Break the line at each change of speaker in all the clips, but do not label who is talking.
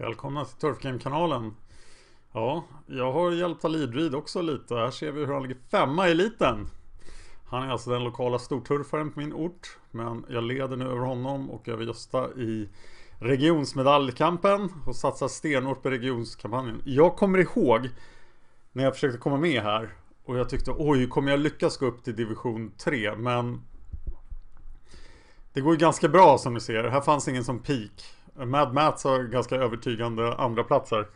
Välkomna till Turfgame-kanalen. Ja, jag har hjälpt Alidrid också lite. Här ser vi hur han ligger femma i eliten. Han är alltså den lokala storturfaren på min ort. Men jag leder nu över honom och över Gösta i regionsmedaljkampen och satsar stenhårt på regionskampanjen. Jag kommer ihåg när jag försökte komma med här och jag tyckte oj, kommer jag lyckas gå upp till division 3? Men det går ju ganska bra som ni ser. Här fanns ingen som peak. Mad Mats har ganska övertygande andra platser.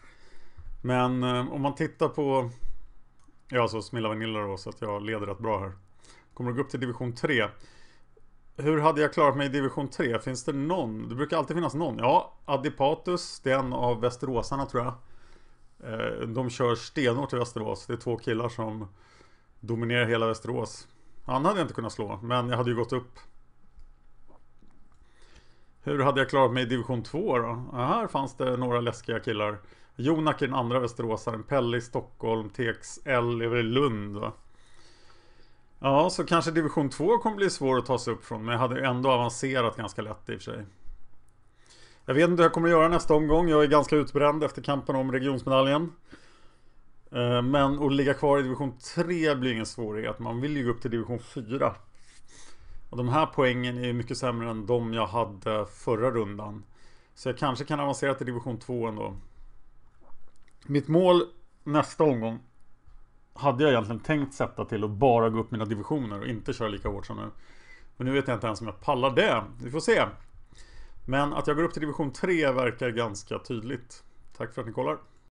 Men eh, om man tittar på... Ja, så Smilla Vanilla då, så att jag leder rätt bra här. Kommer att gå upp till division 3. Hur hade jag klarat mig i division 3? Finns det någon? Det brukar alltid finnas någon. Ja, Adipatus, det är en av västeråsarna tror jag. Eh, de kör stenhårt i Västerås. Det är två killar som dominerar hela Västerås. Han hade jag inte kunnat slå, men jag hade ju gått upp hur hade jag klarat mig i division 2 då? Ja, här fanns det några läskiga killar. Jonak är den andra västeråsaren, Pelle i Stockholm, TX L i Lund. Va? Ja, så kanske division 2 kommer bli svår att ta sig upp från, men jag hade ändå avancerat ganska lätt i och för sig. Jag vet inte hur jag kommer göra nästa omgång. Jag är ganska utbränd efter kampen om regionsmedaljen. Eh, men att ligga kvar i division 3 blir ingen svårighet. Man vill ju gå upp till division 4. Och de här poängen är mycket sämre än de jag hade förra rundan. Så jag kanske kan avancera till division 2 ändå. Mitt mål nästa omgång hade jag egentligen tänkt sätta till att bara gå upp mina divisioner och inte köra lika hårt som nu. Men nu vet jag inte ens om jag pallar det. Vi får se. Men att jag går upp till division 3 verkar ganska tydligt. Tack för att ni kollar.